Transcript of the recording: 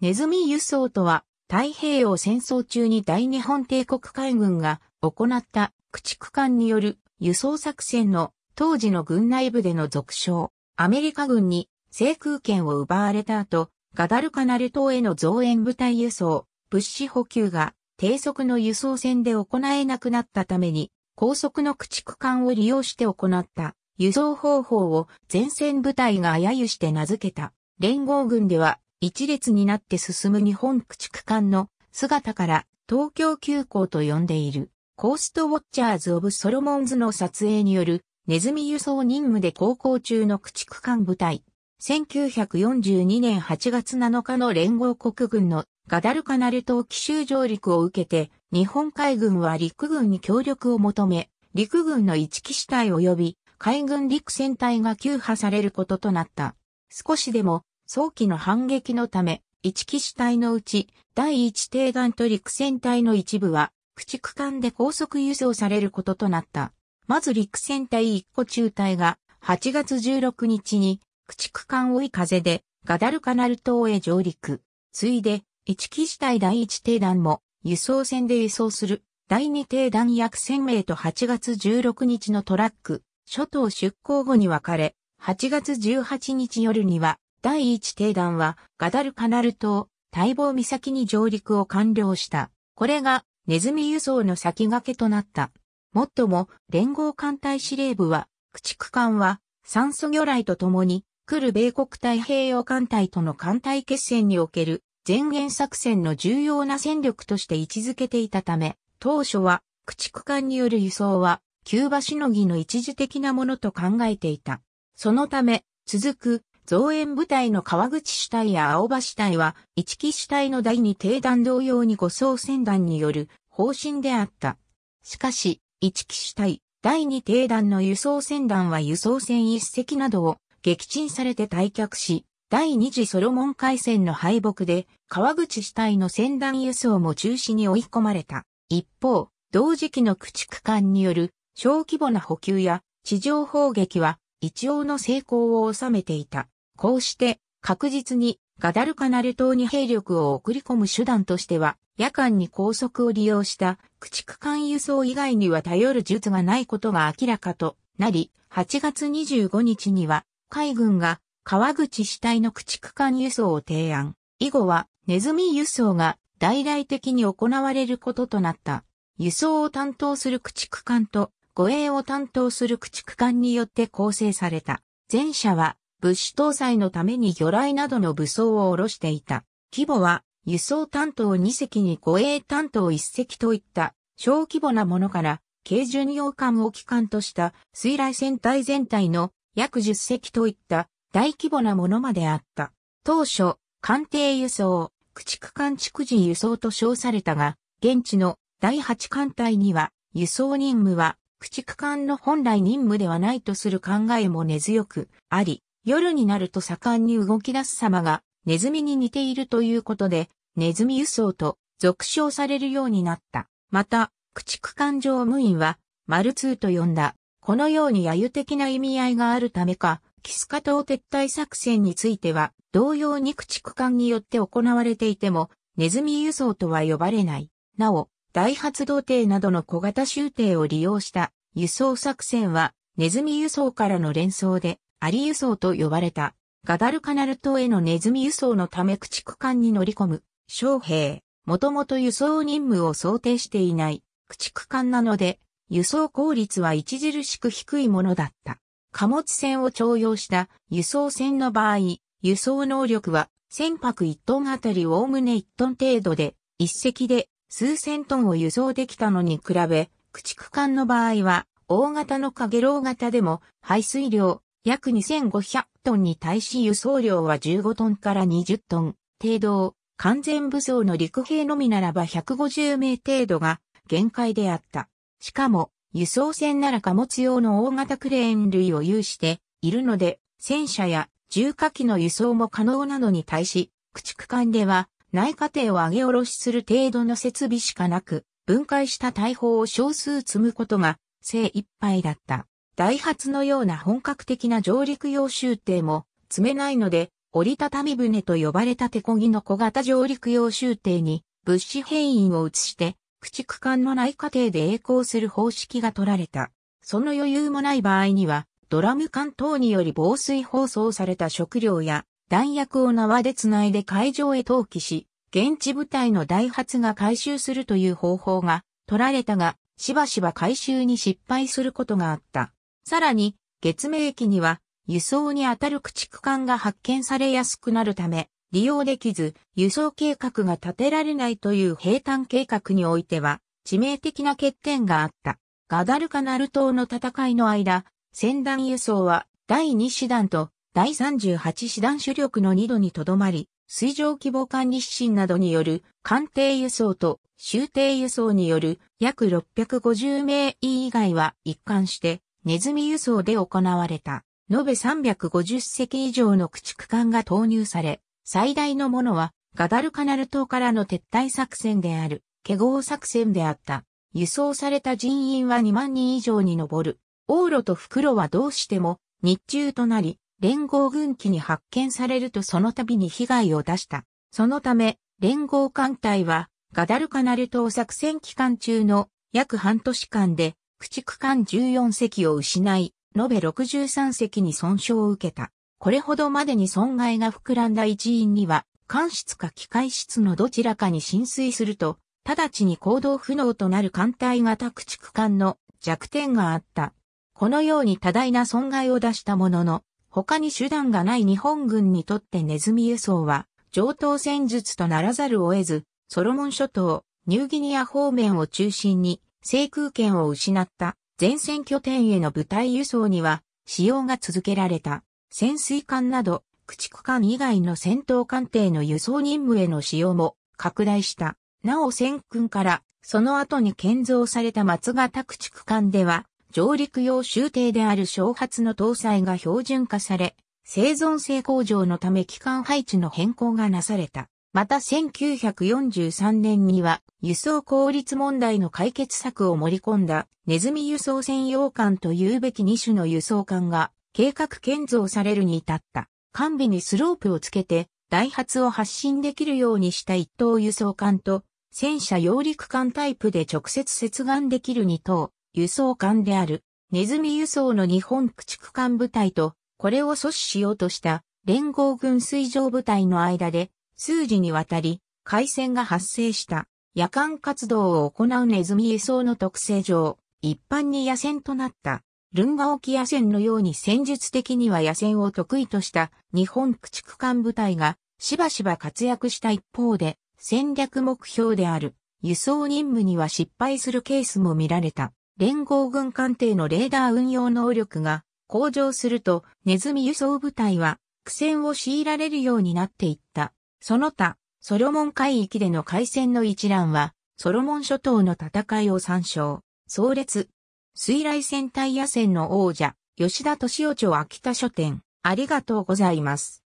ネズミ輸送とは、太平洋戦争中に大日本帝国海軍が行った駆逐艦による輸送作戦の当時の軍内部での続称、アメリカ軍に制空権を奪われた後、ガダルカナル島への増援部隊輸送、物資補給が低速の輸送船で行えなくなったために、高速の駆逐艦を利用して行った輸送方法を前線部隊が揶揄して名付けた。連合軍では一列になって進む日本駆逐艦の姿から東京急行と呼んでいるコーストウォッチャーズ・オブ・ソロモンズの撮影によるネズミ輸送任務で航行中の駆逐艦部隊。1942年8月7日の連合国軍のガダルカナル島奇襲上陸を受けて、日本海軍は陸軍に協力を求め、陸軍の一騎士隊及び海軍陸戦隊が救破されることとなった。少しでも早期の反撃のため、一騎士隊のうち、第一定団と陸戦隊の一部は、駆逐艦で高速輸送されることとなった。まず陸戦隊一個中隊が、8月16日に、駆逐艦追い風で、ガダルカナル島へ上陸。ついで、一騎士隊第一定団も、輸送船で輸送する、第二定団約1000名と8月16日のトラック、諸島出港後に分かれ、8月18日夜には、第一艇団はガダルカナル島、待望岬に上陸を完了した。これがネズミ輸送の先駆けとなった。もっとも、連合艦隊司令部は、駆逐艦は、酸素魚雷とともに、来る米国太平洋艦隊との艦隊決戦における前沿作戦の重要な戦力として位置づけていたため、当初は駆逐艦による輸送は、キューバしのぎの一時的なものと考えていた。そのため、続く造園部隊の川口主体や青葉主体は、一木主体の第二定団同様に護送船団による方針であった。しかし、一木主体、第二定団の輸送船団は輸送船一隻などを撃沈されて退却し、第二次ソロモン海戦の敗北で、川口主体の船団輸送も中止に追い込まれた。一方、同時期の駆逐艦による小規模な補給や地上砲撃は一応の成功を収めていた。こうして確実にガダルカナル島に兵力を送り込む手段としては、夜間に高速を利用した駆逐艦輸送以外には頼る術がないことが明らかとなり、8月25日には海軍が川口主体の駆逐艦輸送を提案。以後はネズミ輸送が大々的に行われることとなった。輸送を担当する駆逐艦と護衛を担当する駆逐艦によって構成された。前者は物資搭載のために魚雷などの武装を下ろしていた。規模は輸送担当2隻に護衛担当1隻といった小規模なものから軽巡洋艦を機関とした水雷船隊全体の約10隻といった大規模なものまであった。当初、艦艇輸送、駆逐艦逐次輸送と称されたが、現地の第8艦隊には輸送任務は駆逐艦の本来任務ではないとする考えも根強くあり、夜になると盛んに動き出す様がネズミに似ているということで、ネズミ輸送と俗称されるようになった。また、駆逐艦乗務員は、マルツーと呼んだ。このように揶揄的な意味合いがあるためか、キスカ島撤退作戦については、同様に駆逐艦によって行われていても、ネズミ輸送とは呼ばれない。なお、大発動艇などの小型集艇を利用した輸送作戦は、ネズミ輸送からの連想で、アリ輸送と呼ばれた、ガダルカナル島へのネズミ輸送のため駆逐艦に乗り込む、将兵。もともと輸送任務を想定していない、駆逐艦なので、輸送効率は著しく低いものだった。貨物船を徴用した輸送船の場合、輸送能力は船舶1トンあたりおおむね1トン程度で、一隻で数千トンを輸送できたのに比べ、駆逐艦の場合は、大型のかげろう型でも排水量、約2500トンに対し輸送量は15トンから20トン、程度完全武装の陸兵のみならば150名程度が限界であった。しかも、輸送船なら貨物用の大型クレーン類を有しているので、戦車や重火器の輸送も可能なのに対し、駆逐艦では内過程を上げ下ろしする程度の設備しかなく、分解した大砲を少数積むことが精一杯だった。ダイハツのような本格的な上陸用舟艇も積めないので、折りたたみ船と呼ばれた手漕ぎの小型上陸用舟艇に物資変異を移して、駆逐艦のない過程で栄光する方式が取られた。その余裕もない場合には、ドラム缶等により防水包装された食料や弾薬を縄で繋いで海上へ投棄し、現地部隊のダイハツが回収するという方法が取られたが、しばしば回収に失敗することがあった。さらに、月明期には、輸送にあたる駆逐艦が発見されやすくなるため、利用できず、輸送計画が立てられないという平坦計画においては、致命的な欠点があった。ガダルカナル島の戦いの間、船団輸送は第2師団と第38師団主力の2度にとどまり、水上規模管理指針などによる艦艇輸送と終艇輸送による約650名以外は一貫してネズミ輸送で行われた、延べ350隻以上の駆逐艦が投入され、最大のものは、ガダルカナル島からの撤退作戦である、ケゴー作戦であった。輸送された人員は2万人以上に上る。往路と袋はどうしても日中となり、連合軍機に発見されるとその度に被害を出した。そのため、連合艦隊は、ガダルカナル島作戦期間中の約半年間で駆逐艦14隻を失い、延べ63隻に損傷を受けた。これほどまでに損害が膨らんだ一員には、艦室か機械室のどちらかに浸水すると、直ちに行動不能となる艦隊型駆逐艦の弱点があった。このように多大な損害を出したものの、他に手段がない日本軍にとってネズミ輸送は、上等戦術とならざるを得ず、ソロモン諸島、ニューギニア方面を中心に、制空権を失った前線拠点への部隊輸送には使用が続けられた。潜水艦など駆逐艦以外の戦闘艦艇の輸送任務への使用も拡大した。なお戦訓からその後に建造された松型駆逐艦では上陸用終艇である小発の搭載が標準化され、生存性向上のため機関配置の変更がなされた。また1943年には輸送効率問題の解決策を盛り込んだネズミ輸送専用艦というべき2種の輸送艦が計画建造されるに至った。艦尾にスロープをつけてダイハツを発進できるようにした一等輸送艦と戦車揚陸艦タイプで直接接岸できる2等輸送艦であるネズミ輸送の日本駆逐艦部隊とこれを阻止しようとした連合軍水上部隊の間で数時にわたり、海戦が発生した夜間活動を行うネズミ輸送の特性上、一般に野戦となったルンガ沖野戦のように戦術的には野戦を得意とした日本駆逐艦部隊がしばしば活躍した一方で戦略目標である輸送任務には失敗するケースも見られた。連合軍艦艇のレーダー運用能力が向上するとネズミ輸送部隊は苦戦を強いられるようになっていった。その他、ソロモン海域での海戦の一覧は、ソロモン諸島の戦いを参照、壮烈、水雷戦隊野戦の王者、吉田敏夫著秋田書店、ありがとうございます。